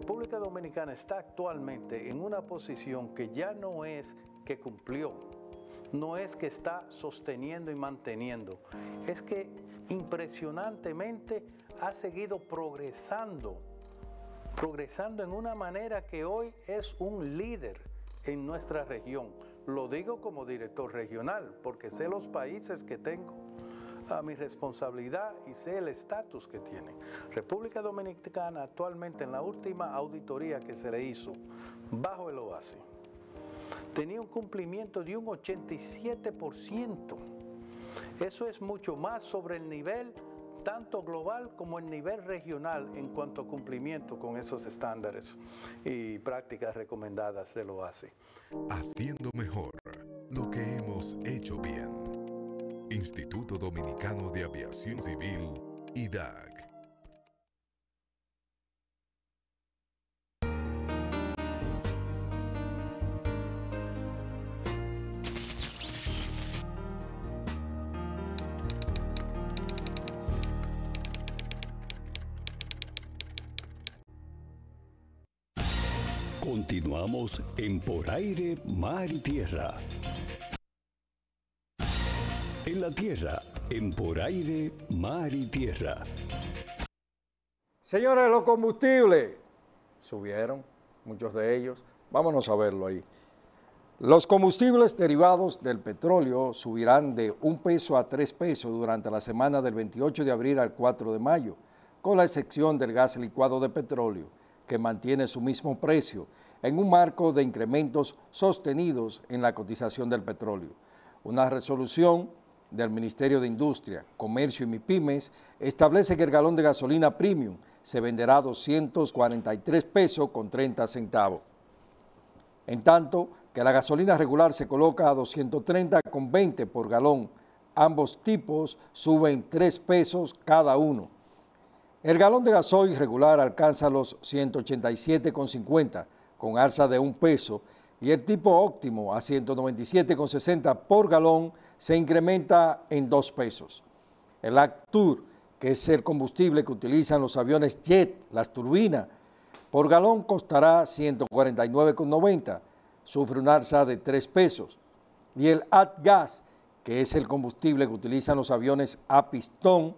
República Dominicana está actualmente en una posición que ya no es que cumplió, no es que está sosteniendo y manteniendo, es que impresionantemente ha seguido progresando, progresando en una manera que hoy es un líder en nuestra región. Lo digo como director regional porque sé los países que tengo a mi responsabilidad y sé el estatus que tiene. República Dominicana actualmente en la última auditoría que se le hizo bajo el OASI tenía un cumplimiento de un 87%. Eso es mucho más sobre el nivel tanto global como el nivel regional en cuanto a cumplimiento con esos estándares y prácticas recomendadas del OASI. Haciendo mejor Dominicano de Aviación Civil, IDAC. Continuamos en Por Aire, Mar y Tierra la Tierra, en Por Aire, Mar y Tierra. Señores, los combustibles subieron, muchos de ellos. Vámonos a verlo ahí. Los combustibles derivados del petróleo subirán de un peso a tres pesos durante la semana del 28 de abril al 4 de mayo, con la excepción del gas licuado de petróleo, que mantiene su mismo precio, en un marco de incrementos sostenidos en la cotización del petróleo. Una resolución del Ministerio de Industria, Comercio y MIPIMES establece que el galón de gasolina premium se venderá a 243 pesos con 30 centavos. En tanto que la gasolina regular se coloca a 230 con 20 por galón, ambos tipos suben 3 pesos cada uno. El galón de gasoil regular alcanza los 187,50 con ...con alza de un peso y el tipo óptimo a con 197,60 por galón se incrementa en dos pesos. El Actur, que es el combustible que utilizan los aviones jet, las turbinas, por galón costará 149,90, sufre un alza de tres pesos. Y el AdGas, que es el combustible que utilizan los aviones a pistón,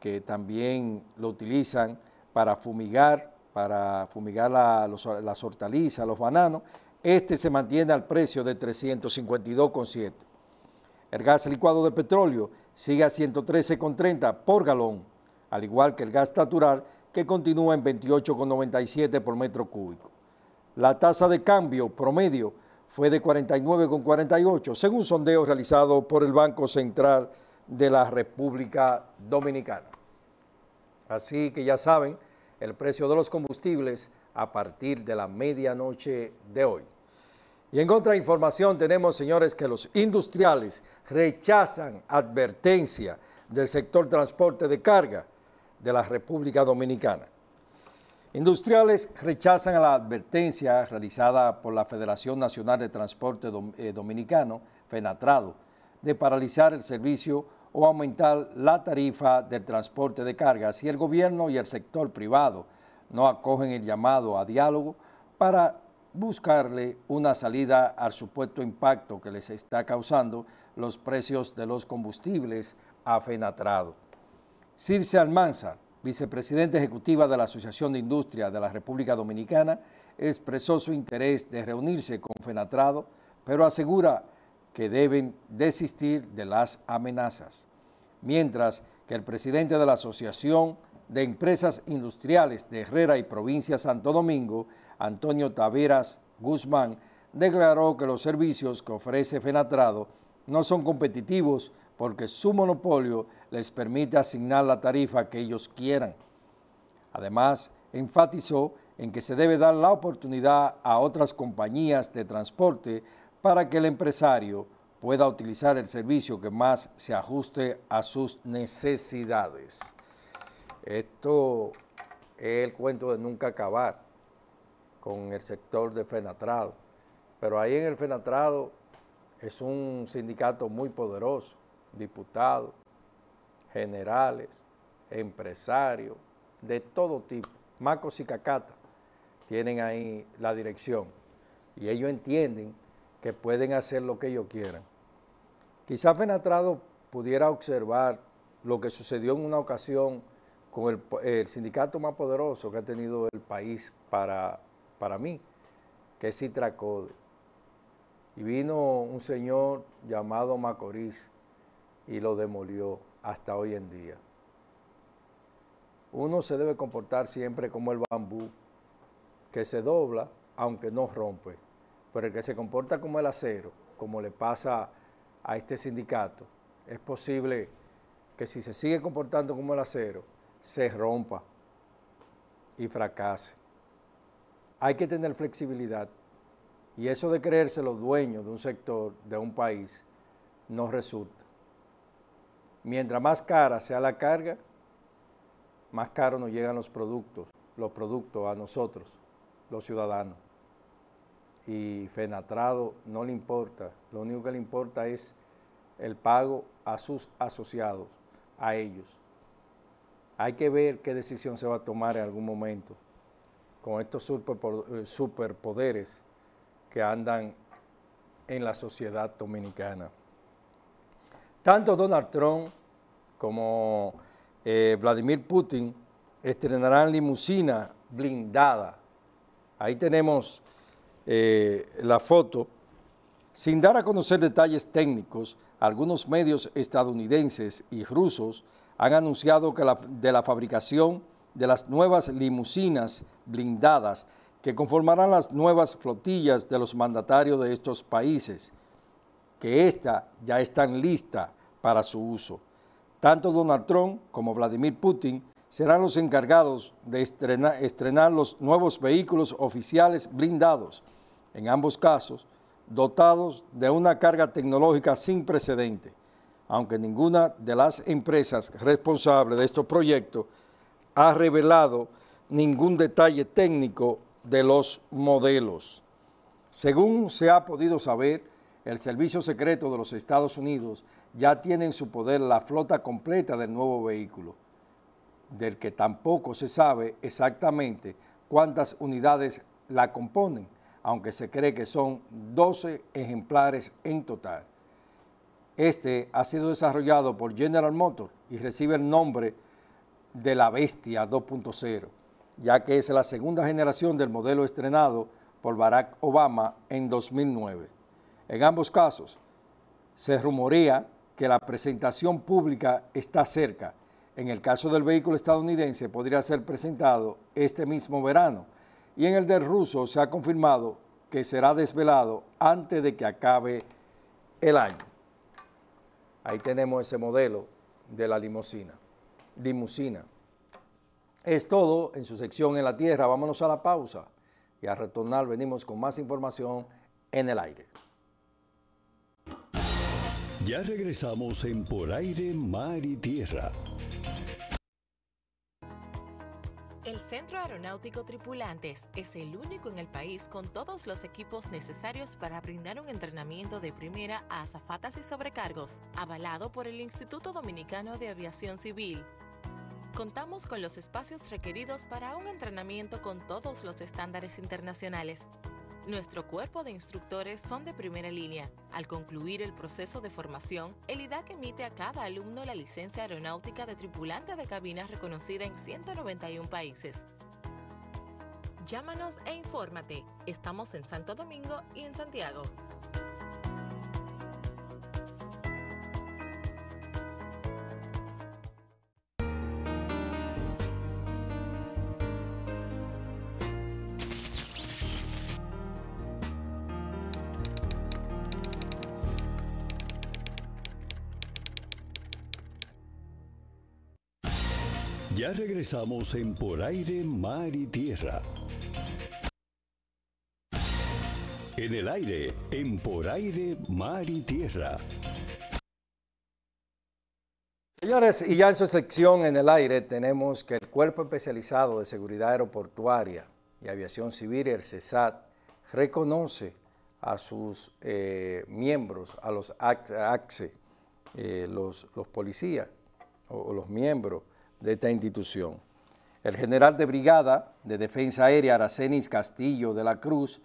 que también lo utilizan para fumigar, para fumigar las hortalizas, los bananos, este se mantiene al precio de 352,7. El gas licuado de petróleo sigue a 113,30 por galón, al igual que el gas natural que continúa en 28,97 por metro cúbico. La tasa de cambio promedio fue de 49,48, según sondeo realizado por el Banco Central de la República Dominicana. Así que ya saben, el precio de los combustibles a partir de la medianoche de hoy. Y en otra información tenemos, señores, que los industriales rechazan advertencia del sector transporte de carga de la República Dominicana. Industriales rechazan la advertencia realizada por la Federación Nacional de Transporte eh, Dominicano, FENATRADO, de paralizar el servicio o aumentar la tarifa del transporte de carga si el gobierno y el sector privado no acogen el llamado a diálogo para buscarle una salida al supuesto impacto que les está causando los precios de los combustibles a Fenatrado. Circe Almanza, vicepresidenta ejecutiva de la Asociación de Industria de la República Dominicana, expresó su interés de reunirse con Fenatrado, pero asegura que deben desistir de las amenazas. Mientras que el presidente de la asociación, de Empresas Industriales de Herrera y Provincia Santo Domingo, Antonio Taveras Guzmán, declaró que los servicios que ofrece Fenatrado no son competitivos porque su monopolio les permite asignar la tarifa que ellos quieran. Además, enfatizó en que se debe dar la oportunidad a otras compañías de transporte para que el empresario pueda utilizar el servicio que más se ajuste a sus necesidades. Esto es el cuento de nunca acabar con el sector de Fenatrado. Pero ahí en el Fenatrado es un sindicato muy poderoso, diputados, generales, empresarios, de todo tipo. Macos y Cacata tienen ahí la dirección y ellos entienden que pueden hacer lo que ellos quieran. Quizás Fenatrado pudiera observar lo que sucedió en una ocasión con el, sindicato más poderoso que ha tenido el país para, para mí, que es Citracode. Y vino un señor llamado Macorís y lo demolió hasta hoy en día. Uno se debe comportar siempre como el bambú, que se dobla aunque no rompe, pero el que se comporta como el acero, como le pasa a este sindicato, es posible que si se sigue comportando como el acero, se rompa y fracase. Hay que tener flexibilidad y eso de creerse los dueños de un sector, de un país, no resulta. Mientras más cara sea la carga, más caro nos llegan los productos, los productos a nosotros, los ciudadanos. Y Fenatrado no le importa, lo único que le importa es el pago a sus asociados, a ellos. Hay que ver qué decisión se va a tomar en algún momento con estos eh, superpoderes que andan en la sociedad dominicana. Tanto Donald Trump como eh, Vladimir Putin estrenarán limusina blindada. Ahí tenemos eh, la foto. Sin dar a conocer detalles técnicos, algunos medios estadounidenses y rusos han anunciado que la, de la fabricación de las nuevas limusinas blindadas que conformarán las nuevas flotillas de los mandatarios de estos países, que ésta ya están lista para su uso. Tanto Donald Trump como Vladimir Putin serán los encargados de estrenar, estrenar los nuevos vehículos oficiales blindados, en ambos casos dotados de una carga tecnológica sin precedente aunque ninguna de las empresas responsables de estos proyectos ha revelado ningún detalle técnico de los modelos. Según se ha podido saber, el Servicio Secreto de los Estados Unidos ya tiene en su poder la flota completa del nuevo vehículo, del que tampoco se sabe exactamente cuántas unidades la componen, aunque se cree que son 12 ejemplares en total. Este ha sido desarrollado por General Motors y recibe el nombre de la Bestia 2.0, ya que es la segunda generación del modelo estrenado por Barack Obama en 2009. En ambos casos, se rumorea que la presentación pública está cerca. En el caso del vehículo estadounidense podría ser presentado este mismo verano y en el del ruso se ha confirmado que será desvelado antes de que acabe el año. Ahí tenemos ese modelo de la limusina. limusina. Es todo en su sección en la tierra. Vámonos a la pausa y al retornar venimos con más información en el aire. Ya regresamos en Por Aire, Mar y Tierra. El Centro Aeronáutico Tripulantes es el único en el país con todos los equipos necesarios para brindar un entrenamiento de primera a azafatas y sobrecargos, avalado por el Instituto Dominicano de Aviación Civil. Contamos con los espacios requeridos para un entrenamiento con todos los estándares internacionales nuestro cuerpo de instructores son de primera línea. Al concluir el proceso de formación, el IDAC emite a cada alumno la licencia aeronáutica de tripulante de cabina reconocida en 191 países. Llámanos e infórmate. Estamos en Santo Domingo y en Santiago. Ya regresamos en Por Aire, Mar y Tierra. En el aire, en Por Aire, Mar y Tierra. Señores, y ya en su sección en el aire tenemos que el Cuerpo Especializado de Seguridad Aeroportuaria y Aviación Civil, el CESAT, reconoce a sus eh, miembros, a los ACSE, eh, los, policías o los miembros de esta institución. El general de brigada de Defensa Aérea Aracenis Castillo de la Cruz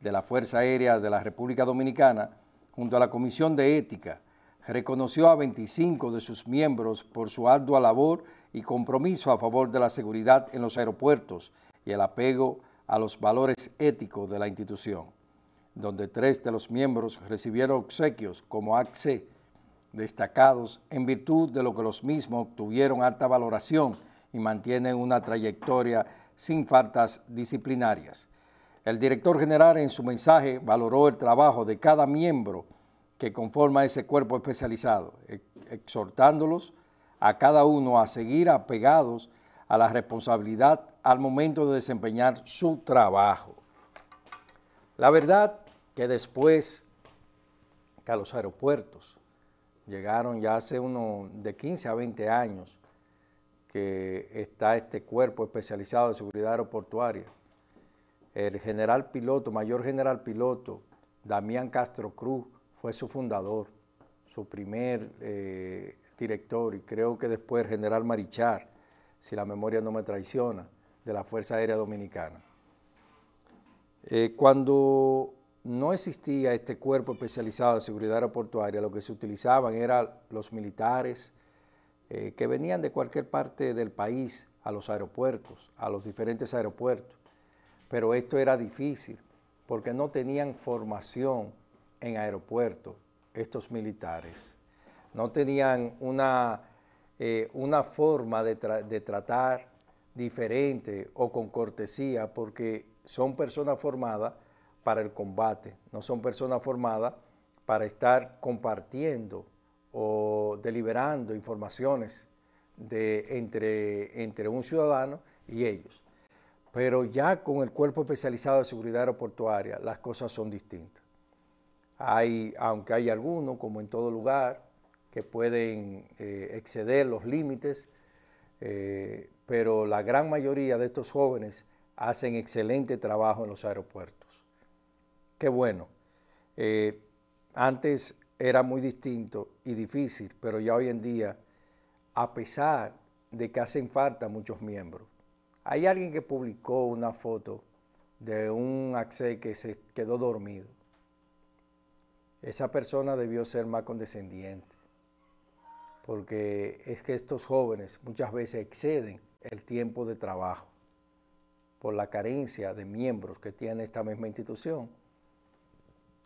de la Fuerza Aérea de la República Dominicana, junto a la Comisión de Ética, reconoció a 25 de sus miembros por su ardua labor y compromiso a favor de la seguridad en los aeropuertos y el apego a los valores éticos de la institución, donde tres de los miembros recibieron obsequios como axe destacados en virtud de lo que los mismos obtuvieron alta valoración y mantienen una trayectoria sin faltas disciplinarias. El director general en su mensaje valoró el trabajo de cada miembro que conforma ese cuerpo especializado, exhortándolos a cada uno a seguir apegados a la responsabilidad al momento de desempeñar su trabajo. La verdad que después que a los aeropuertos Llegaron ya hace uno de 15 a 20 años que está este cuerpo especializado de seguridad aeroportuaria. El general piloto, mayor general piloto, Damián Castro Cruz, fue su fundador, su primer eh, director, y creo que después el general Marichar, si la memoria no me traiciona, de la Fuerza Aérea Dominicana. Eh, cuando no existía este cuerpo especializado de seguridad aeroportuaria, lo que se utilizaban eran los militares eh, que venían de cualquier parte del país a los aeropuertos, a los diferentes aeropuertos. Pero esto era difícil porque no tenían formación en aeropuertos, estos militares. No tenían una, eh, forma de, de tratar diferente o con cortesía porque son personas formadas para el combate, no son personas formadas para estar compartiendo o deliberando informaciones entre, un ciudadano y ellos. Pero ya con el Cuerpo Especializado de Seguridad Aeroportuaria las cosas son distintas. Hay, aunque hay algunos, como en todo lugar, que pueden eh, exceder los límites, eh, pero la gran mayoría de estos jóvenes hacen excelente trabajo en los aeropuertos. Qué bueno. Eh, antes era muy distinto y difícil, pero ya hoy en día, a pesar de que hacen falta muchos miembros, hay alguien que publicó una foto de un axé que se quedó dormido. Esa persona debió ser más condescendiente, porque es que estos jóvenes muchas veces exceden el tiempo de trabajo por la carencia de miembros que tiene esta misma institución.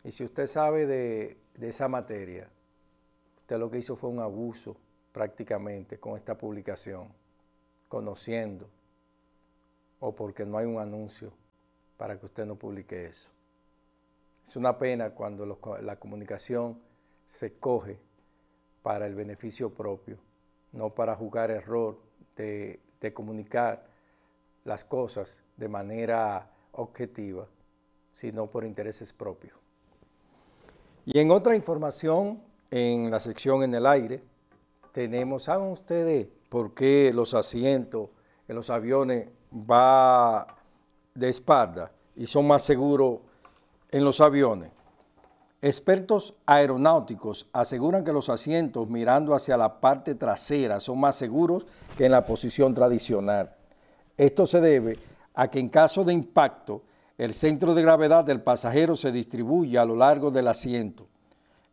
Y si usted sabe de, esa materia, usted lo que hizo fue un abuso prácticamente con esta publicación, conociendo, o porque no hay un anuncio para que usted no publique eso. Es una pena cuando la comunicación se coge para el beneficio propio, no para jugar error de comunicar las cosas de manera objetiva, sino por intereses propios. Y en otra información, en la sección En el Aire, tenemos, ¿saben ustedes por qué los asientos en los aviones va de espalda y son más seguros en los aviones? Expertos aeronáuticos aseguran que los asientos mirando hacia la parte trasera son más seguros que en la posición tradicional. Esto se debe a que en caso de impacto, el centro de gravedad del pasajero se distribuye a lo largo del asiento,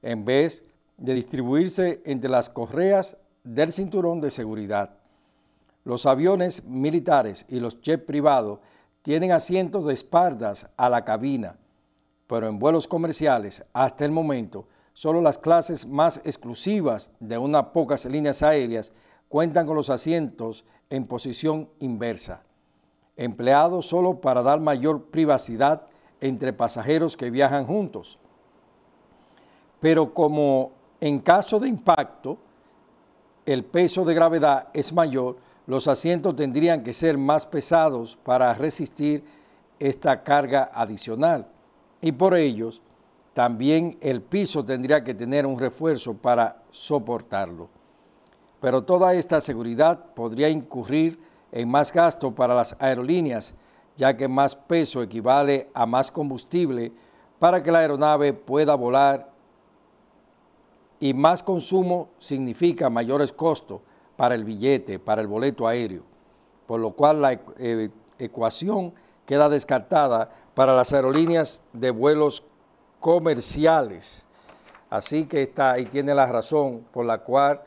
en vez de distribuirse entre las correas del cinturón de seguridad. Los aviones militares y los jets privados tienen asientos de espaldas a la cabina, pero en vuelos comerciales, hasta el momento, solo las clases más exclusivas de unas pocas líneas aéreas cuentan con los asientos en posición inversa empleado solo para dar mayor privacidad entre pasajeros que viajan juntos. Pero como en caso de impacto, el peso de gravedad es mayor, los asientos tendrían que ser más pesados para resistir esta carga adicional. Y por ello, también el piso tendría que tener un refuerzo para soportarlo. Pero toda esta seguridad podría incurrir en más gasto para las aerolíneas, ya que más peso equivale a más combustible para que la aeronave pueda volar y más consumo significa mayores costos para el billete, para el boleto aéreo, por lo cual la eh, ecuación queda descartada para las aerolíneas de vuelos comerciales. Así que está, y tiene la razón por la cual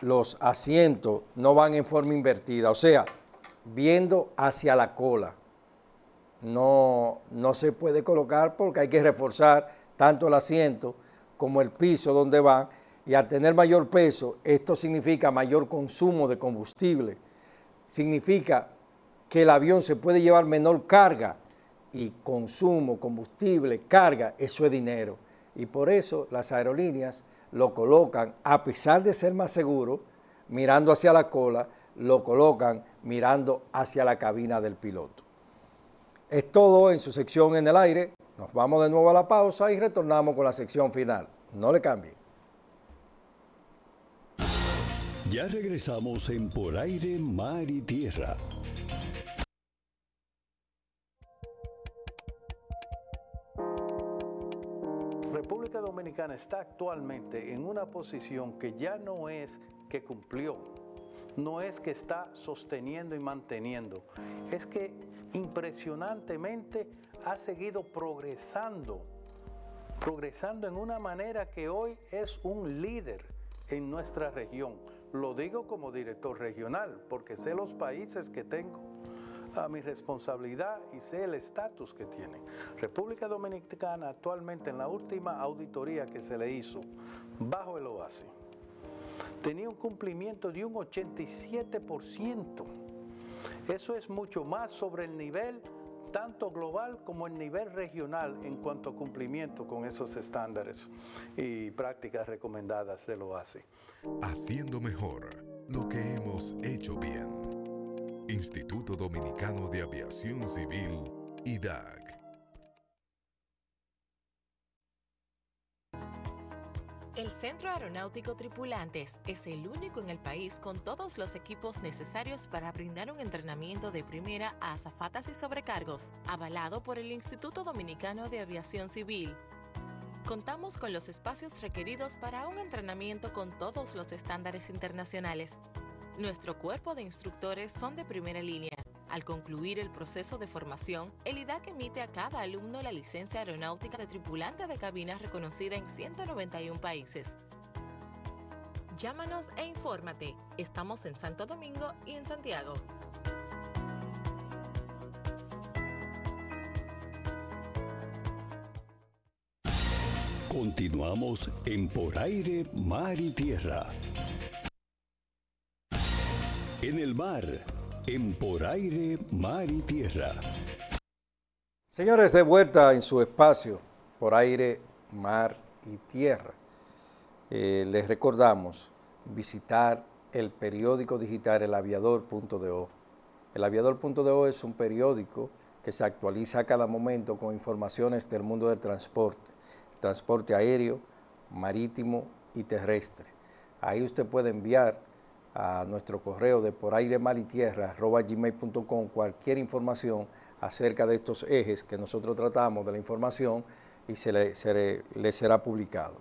los asientos no van en forma invertida, o sea, viendo hacia la cola. No, no se puede colocar porque hay que reforzar tanto el asiento como el piso donde van y al tener mayor peso, esto significa mayor consumo de combustible, significa que el avión se puede llevar menor carga y consumo, combustible, carga, eso es dinero. Y por eso las aerolíneas lo colocan, a pesar de ser más seguro, mirando hacia la cola, lo colocan mirando hacia la cabina del piloto. Es todo en su sección en el aire. Nos vamos de nuevo a la pausa y retornamos con la sección final. No le cambie. Ya regresamos en Por Aire, Mar y Tierra. Dominicana está actualmente en una posición que ya no es que cumplió, no es que está sosteniendo y manteniendo, es que impresionantemente ha seguido progresando, progresando en una manera que hoy es un líder en nuestra región. Lo digo como director regional porque sé los países que tengo a mi responsabilidad y sé el estatus que tiene. República Dominicana actualmente en la última auditoría que se le hizo bajo el OASI tenía un cumplimiento de un 87%. Eso es mucho más sobre el nivel tanto global como el nivel regional en cuanto a cumplimiento con esos estándares y prácticas recomendadas del OASI. Haciendo mejor lo que hemos hecho bien. Instituto Dominicano de Aviación Civil, IDAC. El Centro Aeronáutico Tripulantes es el único en el país con todos los equipos necesarios para brindar un entrenamiento de primera a azafatas y sobrecargos, avalado por el Instituto Dominicano de Aviación Civil, Contamos con los espacios requeridos para un entrenamiento con todos los estándares internacionales, nuestro cuerpo de instructores son de primera línea. Al concluir el proceso de formación, el IDAC emite a cada alumno la licencia aeronáutica de tripulante de cabina reconocida en 191 países. Llámanos e infórmate. Estamos en Santo Domingo y en Santiago. Continuamos en Por Aire, Mar y Tierra en el mar, en por aire, mar y tierra. Señores, de vuelta en su espacio, por aire, mar y tierra. Eh, les recordamos visitar el periódico digital elaviador.do. Elaviador.do es un periódico que se actualiza a cada momento con informaciones del mundo del transporte, transporte aéreo, marítimo y terrestre. Ahí usted puede enviar a nuestro correo de por aire, mal y tierra, gmail.com, cualquier información acerca de estos ejes que nosotros tratamos de la información y se le, le será publicado.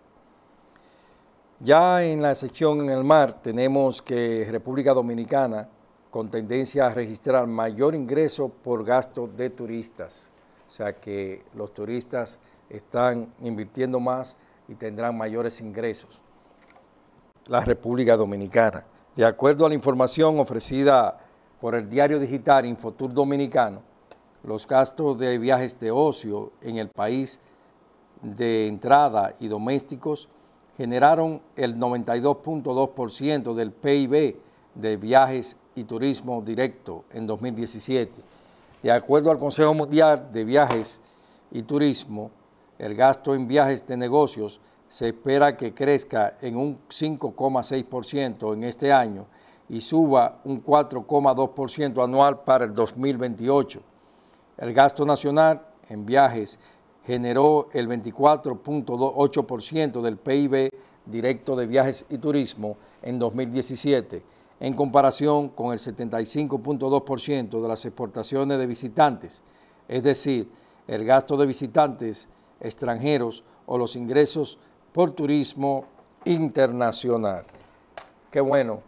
Ya en la sección en el mar tenemos que República Dominicana con tendencia a registrar mayor ingreso por gasto de turistas. O sea que los turistas están invirtiendo más y tendrán mayores ingresos. La República Dominicana. De acuerdo a la información ofrecida por el diario digital Infotur Dominicano, los gastos de viajes de ocio en el país de entrada y domésticos generaron el 92.2% del PIB de viajes y turismo directo en 2017. De acuerdo al Consejo Mundial de Viajes y Turismo, el gasto en viajes de negocios se espera que crezca en un 5,6% en este año y suba un 4,2% anual para el 2028. El gasto nacional en viajes generó el 24,8% del PIB directo de viajes y turismo en 2017, en comparación con el 75,2% de las exportaciones de visitantes, es decir, el gasto de visitantes extranjeros o los ingresos por turismo internacional. Qué bueno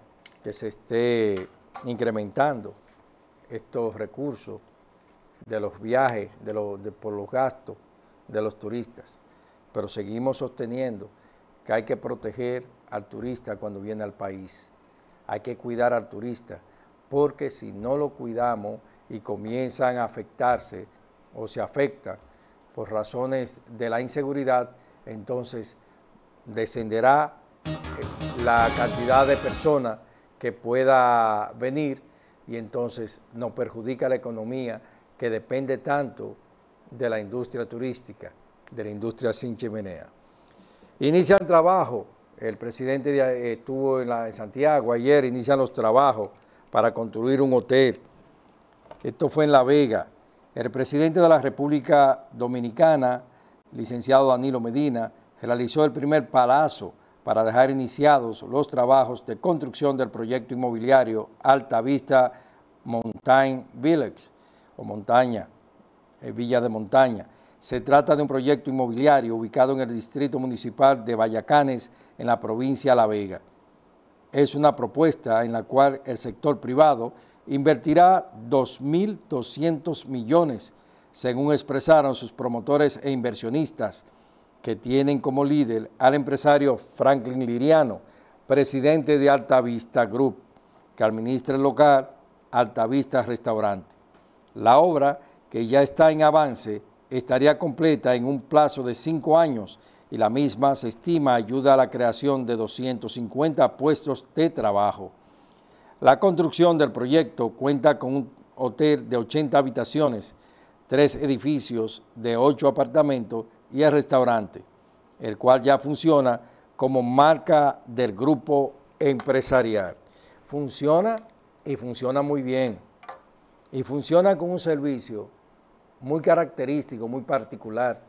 que se esté incrementando estos recursos de los viajes, de los, por los gastos de los turistas. Pero seguimos sosteniendo que hay que proteger al turista cuando viene al país. Hay que cuidar al turista, porque si no lo cuidamos y comienzan a afectarse o se afecta por razones de la inseguridad, entonces descenderá eh, la cantidad de personas que pueda venir y entonces nos perjudica la economía que depende tanto de la industria turística, de la industria sin chimenea. Inician trabajo, el presidente eh, estuvo en, en Santiago ayer, inician los trabajos para construir un hotel. Esto fue en La Vega. El presidente de la República Dominicana, licenciado Danilo Medina, realizó el primer palazo para dejar iniciados los trabajos de construcción del proyecto inmobiliario Alta Vista Mountain Village, o Montaña, eh, Villa de Montaña. Se trata de un proyecto inmobiliario ubicado en el Distrito Municipal de Vallacanes, en la provincia de La Vega. Es una propuesta en la cual el sector privado invertirá 2.200 millones, según expresaron sus promotores e inversionistas, que tienen como líder al empresario Franklin Liriano, presidente de Altavista Group, que administra el local Altavista Restaurante. La obra, que ya está en avance, estaría completa en un plazo de cinco años y la misma se estima ayuda a la creación de 250 puestos de trabajo. La construcción del proyecto cuenta con un hotel de 80 habitaciones, tres edificios de ocho apartamentos y el restaurante, el cual ya funciona como marca del grupo empresarial. Funciona y funciona muy bien. Y funciona con un servicio muy característico, muy particular.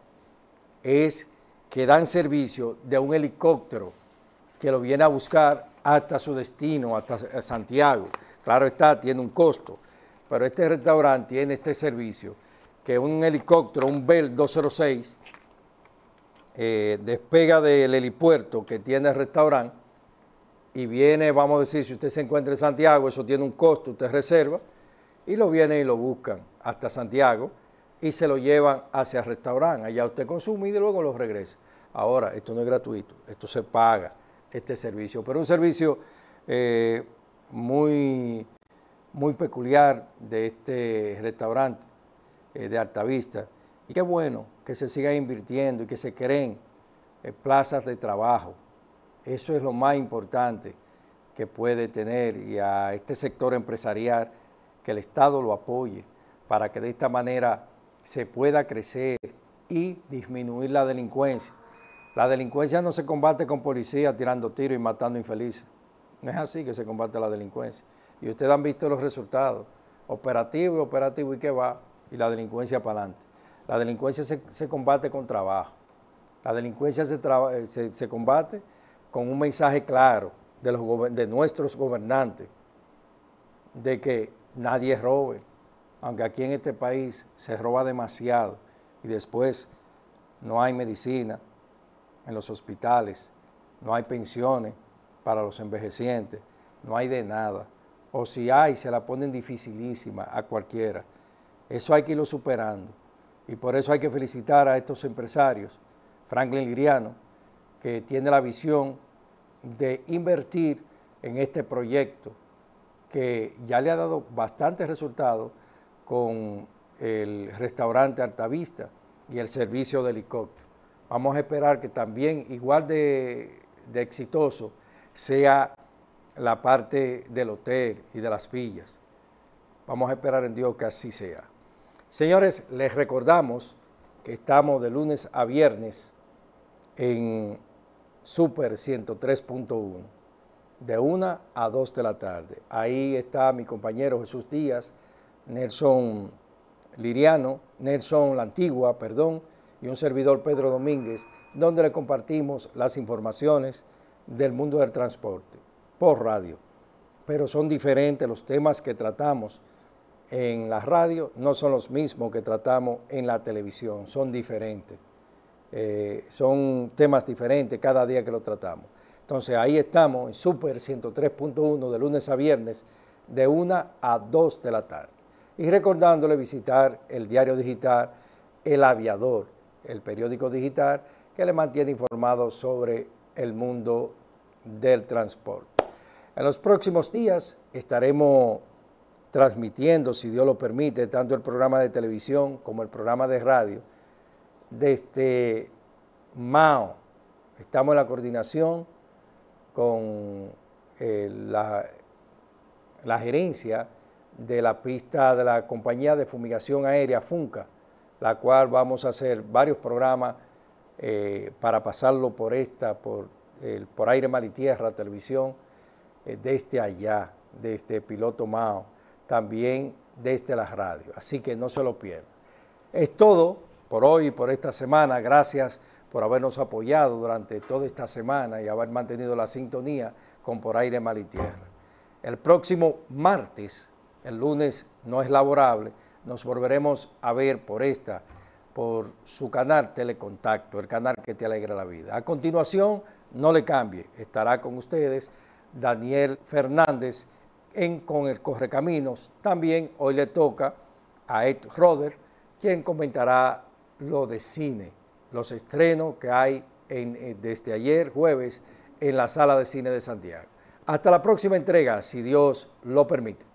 Es que dan servicio de un helicóptero que lo viene a buscar hasta su destino, hasta Santiago. Claro está, tiene un costo, pero este restaurante tiene este servicio, que un helicóptero, un Bell 206, eh, despega del helipuerto que tiene el restaurante y viene, vamos a decir, si usted se encuentra en Santiago, eso tiene un costo, usted reserva, y lo viene y lo buscan hasta Santiago y se lo llevan hacia el restaurante. Allá usted consume y luego lo regresa. Ahora, esto no es gratuito, esto se paga, este servicio, pero un servicio eh, muy, muy peculiar de este restaurante de eh, de Altavista y qué bueno que se siga invirtiendo y que se creen eh, plazas de trabajo. Eso es lo más importante que puede tener y a este sector empresarial que el Estado lo apoye para que de esta manera se pueda crecer y disminuir la delincuencia. La delincuencia no se combate con policía tirando tiros y matando infelices. No es así que se combate la delincuencia. Y ustedes han visto los resultados. Operativo y operativo y que va. Y la delincuencia para adelante. La delincuencia se, combate con trabajo. La delincuencia eh, se, se, combate con un mensaje claro de, los de nuestros gobernantes de que nadie robe, aunque aquí en este país se roba demasiado y después no hay medicina en los hospitales, no hay pensiones para los envejecientes, no hay de nada. O si hay, se la ponen dificilísima a cualquiera. Eso hay que irlo superando. Y por eso hay que felicitar a estos empresarios, Franklin Liriano, que tiene la visión de invertir en este proyecto que ya le ha dado bastantes resultados con el restaurante Altavista y el servicio de helicóptero. Vamos a esperar que también, igual de, de exitoso, sea la parte del hotel y de las villas. Vamos a esperar en Dios que así sea. Señores, les recordamos que estamos de lunes a viernes en Super 103.1, de 1 a 2 de la tarde. Ahí está mi compañero Jesús Díaz, Nelson Liriano, Nelson La Antigua, perdón, y un servidor Pedro Domínguez, donde le compartimos las informaciones del mundo del transporte por radio. Pero son diferentes los temas que tratamos en la radio no son los mismos que tratamos en la televisión, son diferentes. Eh, son temas diferentes cada día que lo tratamos. Entonces ahí estamos en Super 103.1 de lunes a viernes de 1 a 2 de la tarde. Y recordándole visitar el diario digital El Aviador, el periódico digital que le mantiene informado sobre el mundo del transporte. En los próximos días estaremos transmitiendo, si Dios lo permite, tanto el programa de televisión como el programa de radio, desde Mao. Estamos en la coordinación con eh, la, gerencia de la pista de la compañía de fumigación aérea FUNCA, la cual vamos a hacer varios programas eh, para pasarlo por esta, por, por aire, mar y tierra, televisión, eh, desde allá, desde Piloto Mao también desde la radio. Así que no se lo pierdan. Es todo por hoy y por esta semana. Gracias por habernos apoyado durante toda esta semana y haber mantenido la sintonía con Por Aire, Mal y Tierra. El próximo martes, el lunes no es laborable, nos volveremos a ver por esta, por su canal Telecontacto, el canal que te alegra la vida. A continuación, no le cambie, estará con ustedes Daniel Fernández, en, con el Correcaminos. También hoy le toca a Ed Roder, quien comentará lo de cine, los estrenos que hay eh, desde ayer jueves en la sala de cine de Santiago. Hasta la próxima entrega, si Dios lo permite.